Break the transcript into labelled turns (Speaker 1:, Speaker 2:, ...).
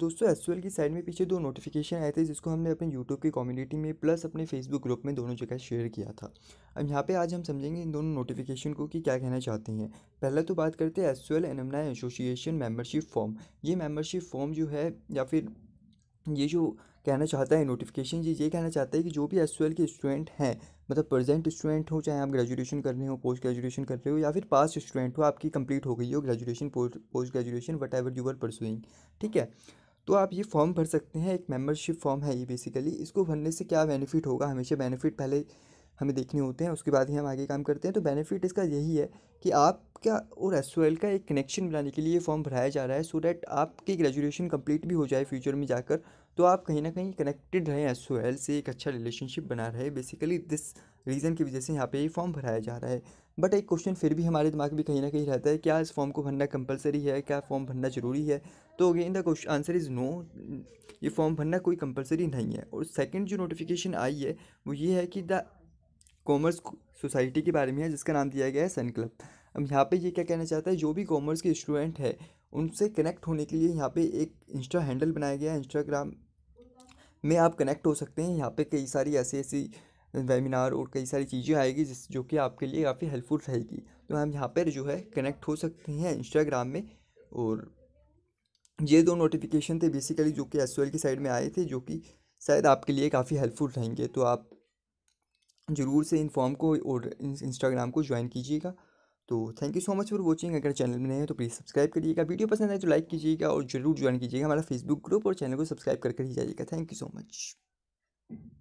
Speaker 1: दोस्तों एस की साइड में पीछे दो नोटिफिकेशन आए थे जिसको हमने अपने यूट्यूब की कम्युनिटी में प्लस अपने फेसबुक ग्रुप में दोनों जगह शेयर किया था अब यहाँ पे आज हम समझेंगे इन दोनों नोटिफिकेशन को कि क्या कहना चाहते हैं पहला तो बात करते हैं S alumni association membership form ये मेम्बरशिप फॉर्म जो है या फिर ये जो कहना चाहता है नोटिफिकेशन ये ये कहना चाहता है कि जो भी एस के स्टूडेंट हैं मतलब प्रेजेंट स्टूडेंट हो चाहे आप ग्रेजुएशन कर रहे हो पोस्ट ग्रेजुएशन कर रहे हो या फिर पास स्टूडेंट हो आपकी कंप्लीट हो गई हो graduation post graduation whatever you are pursuing ठीक है तो आप ये फॉर्म भर सकते हैं एक मेंबरशिप फॉर्म है ये बेसिकली इसको भरने से क्या बेनिफिट होगा हमेशा बेनिफिट पहले हमें देखने होते हैं उसके बाद ही हम आगे काम करते हैं तो बेनिफिट इसका यही है कि आपका और एस का एक कनेक्शन बनाने के लिए फॉर्म भराया जा रहा है सो डैट आपकी ग्रेजुएशन कंप्लीट भी हो जाए फ्यूचर में जाकर तो आप कहीं ना कहीं कनेक्टेड रहें एस से एक अच्छा रिलेशनशिप बना रहे बेसिकली दिस रीज़न की वजह से यहाँ पे ये फॉर्म भराया जा रहा है बट एक क्वेश्चन फिर भी हमारे दिमाग में कहीं ना कहीं रहता है क्या इस फॉर्म को भरना कंपलसरी है क्या फॉर्म भरना ज़रूरी है तो again the question answer is no ये फॉर्म भरना कोई कंपलसरी नहीं है और सेकंड जो नोटिफिकेशन आई है वो ये है कि द कॉमर्स सोसाइटी के बारे में है जिसका नाम दिया गया है सन क्लब अब यहाँ पे ये क्या कहना चाहता है जो भी कॉमर्स के स्टूडेंट है उनसे कनेक्ट होने के लिए यहाँ पे एक इंस्टा हैंडल बनाया गया है इंस्टाग्राम में आप कनेक्ट हो सकते हैं यहाँ पे कई सारी ऐसी ऐसी वेबिनार और कई सारी चीज़ें आएगी जिस जो कि आपके लिए काफ़ी हेल्पफुल रहेगी तो हम यहाँ पर जो है कनेक्ट हो सकते हैं इंस्टाग्राम में और ये दो नोटिफिकेशन थे बेसिकली जो कि एस की साइड में आए थे जो कि शायद आपके लिए काफ़ी हेल्पफुल रहेंगे तो आप ज़रूर से इन फॉर्म को और इंस्टाग्राम को ज्वाइन कीजिएगा तो thank you so much for watching अगर चैनल में नए हो तो प्लीज़ सब्सक्राइब करिएगा वीडियो पसंद आए तो लाइक कीजिएगा और जरूर ज्वाइन कीजिएगा हमारा फेसबुक ग्रुप और चैनल को सब्सक्राइब करके ही जाइएगा थैंक यू सो मच